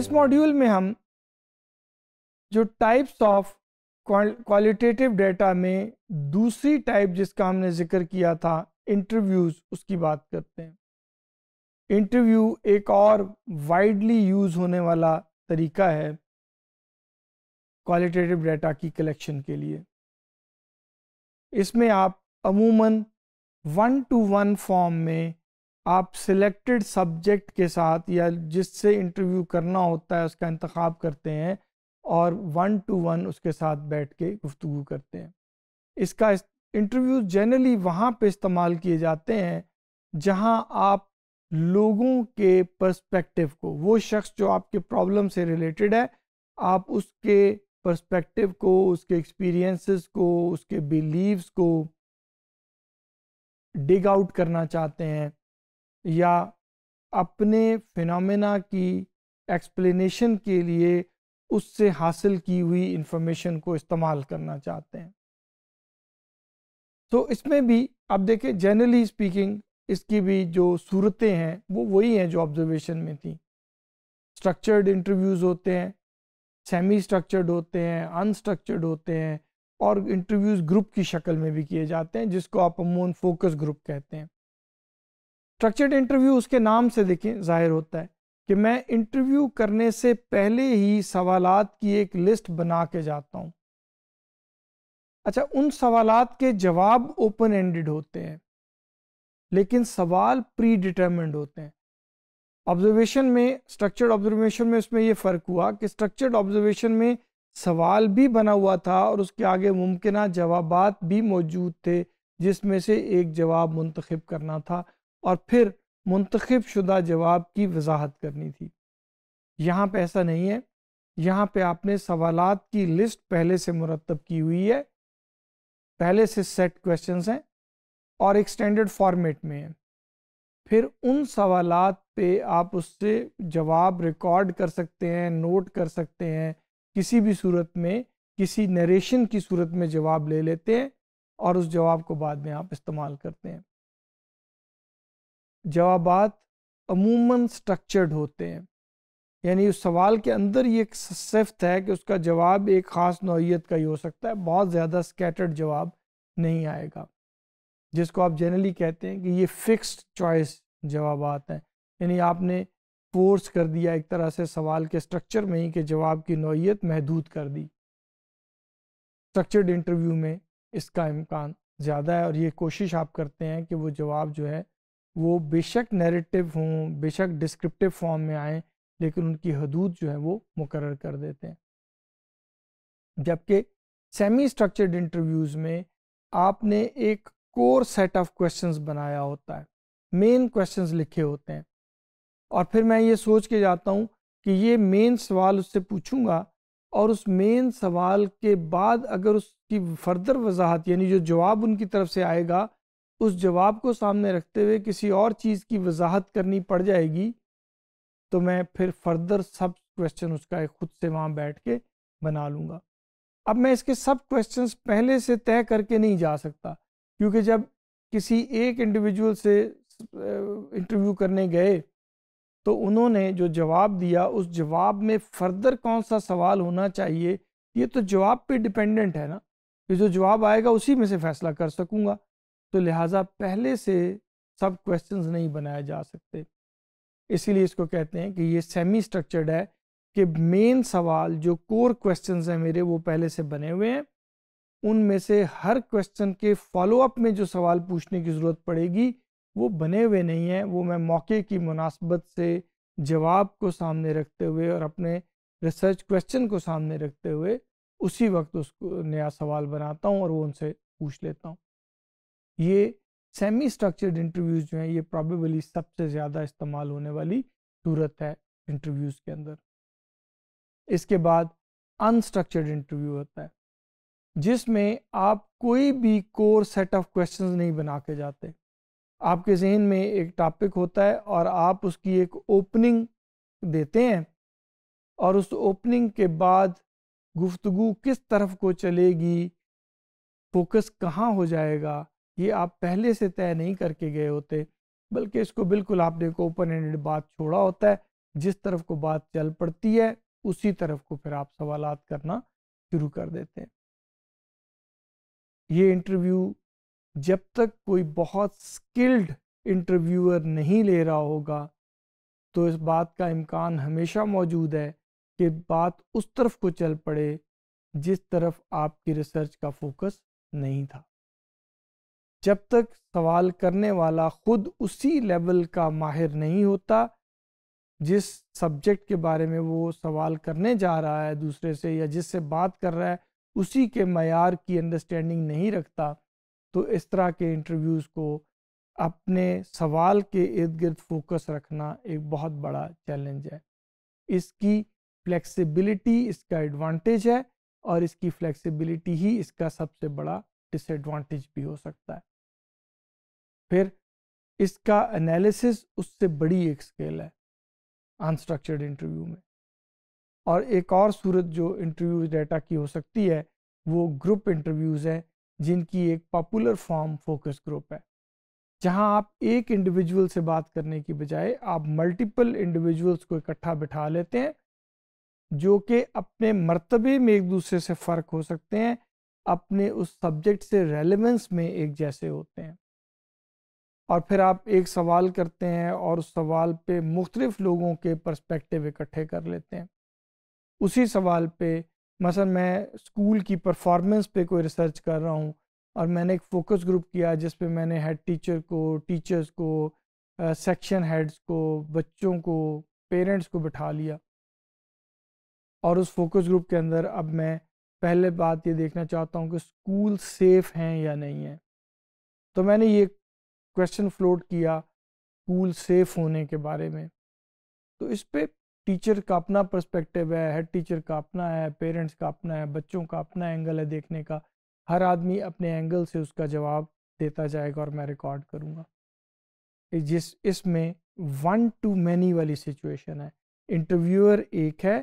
इस मॉड्यूल में हम जो टाइप्स ऑफ क्वालिटेटिव डेटा में दूसरी टाइप जिसका हमने जिक्र किया था इंटरव्यूज उसकी बात करते हैं इंटरव्यू एक और वाइडली यूज होने वाला तरीका है क्वालिटेटिव डेटा की कलेक्शन के लिए इसमें आप अमूमन वन टू वन फॉर्म में आप सिलेक्टेड सब्जेक्ट के साथ या जिससे इंटरव्यू करना होता है उसका इंतखब करते हैं और वन टू वन उसके साथ बैठ के गुफ्तु करते हैं इसका इंटरव्यू जनरली वहाँ पे इस्तेमाल किए जाते हैं जहाँ आप लोगों के पर्सपेक्टिव को वो शख्स जो आपके प्रॉब्लम से रिलेटेड है आप उसके पर्सपेक्टिव को उसके एक्सपीरियंसेस को उसके बिलीव्स को डिग आउट करना चाहते हैं या अपने फिनमिना की एक्सप्लेनेशन के लिए उससे हासिल की हुई इंफॉर्मेशन को इस्तेमाल करना चाहते हैं तो इसमें भी आप देखें जनरली स्पीकिंग इसकी भी जो सूरतें हैं वो वही हैं जो ऑब्जर्वेशन में थी स्ट्रक्चर्ड इंटरव्यूज़ होते हैं सेमी स्ट्रक्चर्ड होते हैं अनस्ट्रक्चर्ड होते हैं और इंटरव्यूज़ ग्रुप की शक्ल में भी किए जाते हैं जिसको आप अमून फोकस ग्रुप कहते हैं स्ट्रक्चर्ड इंटरव्यू उसके नाम से देखें जाहिर होता है कि मैं इंटरव्यू करने से पहले ही सवाल की एक लिस्ट बना के जाता हूँ अच्छा उन सवाल के जवाब ओपन एंडेड होते हैं लेकिन सवाल प्री डिटर्मेंड होते हैं ऑब्जर्वेशन में स्ट्रक्चर्ड ऑब्जर्वेशन में उसमें यह फ़र्क हुआ कि स्ट्रक्चर्ड ऑब्जर्वेशन में सवाल भी बना हुआ था और उसके आगे मुमकिन जवाब भी मौजूद थे जिसमें से एक जवाब मुंतखब करना था और फिर मुंतखब शुदा जवाब की वजाहत करनी थी यहाँ पे ऐसा नहीं है यहाँ पे आपने सवाल की लिस्ट पहले से मुरतब की हुई है पहले से सेट क्वेश्चंस हैं और एक स्टैंडर्ड फॉर्मेट में है फिर उन सवाल पे आप उससे जवाब रिकॉर्ड कर सकते हैं नोट कर सकते हैं किसी भी सूरत में किसी नरेशन की सूरत में जवाब ले लेते हैं और उस जवाब को बाद में आप इस्तेमाल करते हैं जवाब अमूमन स्ट्रक्चर्ड होते हैं यानी उस सवाल के अंदर ये एक सिफ्त है कि उसका जवाब एक ख़ास नौीयत का ही हो सकता है बहुत ज़्यादा स्कैटर्ड जवाब नहीं आएगा जिसको आप जनरली कहते हैं कि ये फिक्स्ड चॉइस जवाब हैं यानी आपने फोर्स कर दिया एक तरह से सवाल के स्ट्रक्चर में ही कि जवाब की नौीयत महदूद कर दी स्ट्रक्चर्ड इंटरव्यू में इसका इम्कान ज़्यादा है और ये कोशिश आप करते हैं कि वो जवाब जो है वो बेशक नैरेटिव हों बेशक डिस्क्रिप्टिव फॉर्म में आए लेकिन उनकी हदूद जो है वो मुकर कर देते हैं जबकि सेमी स्ट्रक्चर्ड इंटरव्यूज़ में आपने एक कोर सेट ऑफ क्वेश्चंस बनाया होता है मेन क्वेश्चंस लिखे होते हैं और फिर मैं ये सोच के जाता हूँ कि ये मेन सवाल उससे पूछूंगा और उस मेन सवाल के बाद अगर उसकी फर्दर वजाहत यानी जो जवाब उनकी तरफ से आएगा उस जवाब को सामने रखते हुए किसी और चीज़ की वजाहत करनी पड़ जाएगी तो मैं फिर फर्दर सब क्वेश्चन उसका एक खुद से वहाँ बैठ के बना लूँगा अब मैं इसके सब क्वेश्चन पहले से तय करके नहीं जा सकता क्योंकि जब किसी एक इंडिविजुअल से इंटरव्यू करने गए तो उन्होंने जो जवाब दिया उस जवाब में फर्दर कौन सा सवाल होना चाहिए ये तो जवाब पे डिपेंडेंट है ना ये जो जवाब आएगा उसी में से फैसला कर सकूँगा तो लिहाजा पहले से सब क्वेश्चंस नहीं बनाए जा सकते इसीलिए इसको कहते हैं कि ये सेमी स्ट्रक्चर्ड है कि मेन सवाल जो कोर क्वेश्चंस हैं मेरे वो पहले से बने हुए हैं उनमें से हर क्वेश्चन के फॉलोअप में जो सवाल पूछने की ज़रूरत पड़ेगी वो बने हुए नहीं हैं वो मैं मौके की मुनासबत से जवाब को सामने रखते हुए और अपने रिसर्च क्वेश्चन को सामने रखते हुए उसी वक्त उसको नया सवाल बनाता हूँ और वो उनसे पूछ लेता हूँ ये सेमी स्ट्रक्चर्ड इंटरव्यूज़ जो हैं ये प्रॉबेबली सबसे ज़्यादा इस्तेमाल होने वाली सूरत है इंटरव्यूज़ के अंदर इसके बाद अनस्ट्रक्चर्ड इंटरव्यू होता है जिसमें आप कोई भी कोर सेट ऑफ क्वेश्चंस नहीं बना के जाते आपके जहन में एक टॉपिक होता है और आप उसकी एक ओपनिंग देते हैं और उस ओपनिंग के बाद गुफ्तगु किस तरफ को चलेगी फोकस कहाँ हो जाएगा ये आप पहले से तय नहीं करके गए होते बल्कि इसको बिल्कुल आपने एक ओपन एंडेड बात छोड़ा होता है जिस तरफ को बात चल पड़ती है उसी तरफ को फिर आप सवाल करना शुरू कर देते हैं ये इंटरव्यू जब तक कोई बहुत स्किल्ड इंटरव्यूअर नहीं ले रहा होगा तो इस बात का इम्कान हमेशा मौजूद है कि बात उस तरफ को चल पड़े जिस तरफ आपकी रिसर्च का फोकस नहीं था जब तक सवाल करने वाला खुद उसी लेवल का माहिर नहीं होता जिस सब्जेक्ट के बारे में वो सवाल करने जा रहा है दूसरे से या जिससे बात कर रहा है उसी के मैार की अंडरस्टैंडिंग नहीं रखता तो इस तरह के इंटरव्यूज़ को अपने सवाल के इर्द गिर्द फोकस रखना एक बहुत बड़ा चैलेंज है इसकी फ्लेक्सिबिलिटी इसका एडवांटेज है और इसकी फ्लेक्सिबिलिटी ही इसका सबसे बड़ा डिसएडवांटेज भी हो सकता है फिर इसका एनालिसिस उससे बड़ी एक स्केल है अनस्ट्रक्चर्ड इंटरव्यू में और एक और सूरत जो इंटरव्यू डेटा की हो सकती है वो ग्रुप इंटरव्यूज़ हैं जिनकी एक पॉपुलर फॉर्म फोकस ग्रुप है जहां आप एक इंडिविजुअल से बात करने की बजाय आप मल्टीपल इंडिविजुअल्स को इकट्ठा बिठा लेते हैं जो कि अपने मर्तबे में एक दूसरे से फ़र्क हो सकते हैं अपने उस सब्जेक्ट से रेलिवेंस में एक जैसे होते हैं और फिर आप एक सवाल करते हैं और उस सवाल पे मुख्तलिफ लोगों के पर्सपेक्टिव इकट्ठे कर लेते हैं उसी सवाल पे मसलन मैं स्कूल की परफॉर्मेंस पे कोई रिसर्च कर रहा हूँ और मैंने एक फोकस ग्रुप किया जिस पे मैंने हेड टीचर को टीचर्स को सेक्शन हेड्स को बच्चों को पेरेंट्स को बिठा लिया और उस फोकस ग्रुप के अंदर अब मैं पहले बात ये देखना चाहता हूँ कि स्कूल सेफ़ हैं या नहीं हैं तो मैंने ये क्वेश्चन फ्लोट किया स्कूल सेफ होने के बारे में तो इस पर टीचर का अपना पर्सपेक्टिव है हेड टीचर का अपना है पेरेंट्स का अपना है बच्चों का अपना एंगल है देखने का हर आदमी अपने एंगल से उसका जवाब देता जाएगा और मैं रिकॉर्ड करूँगा जिस इसमें वन टू मैनी वाली सिचुएशन है इंटरव्यूअर एक है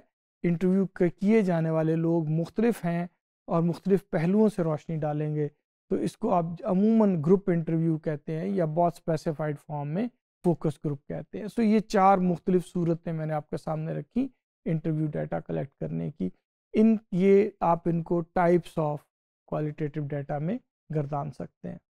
इंटरव्यू किए जाने वाले लोग मुख्तलिफ हैं और मुख्तलिफ पहलुओं से रोशनी डालेंगे तो इसको आप अमूमन ग्रुप इंटरव्यू कहते हैं या बहुत स्पेसिफाइड फॉर्म में फोकस ग्रुप कहते हैं सो ये चार मुख्तलिफ सूरतें मैंने आपके सामने रखी इंटरव्यू डाटा कलेक्ट करने की इन ये आप इनको टाइप्स ऑफ क्वालिटेटिव डाटा में गर्दान सकते हैं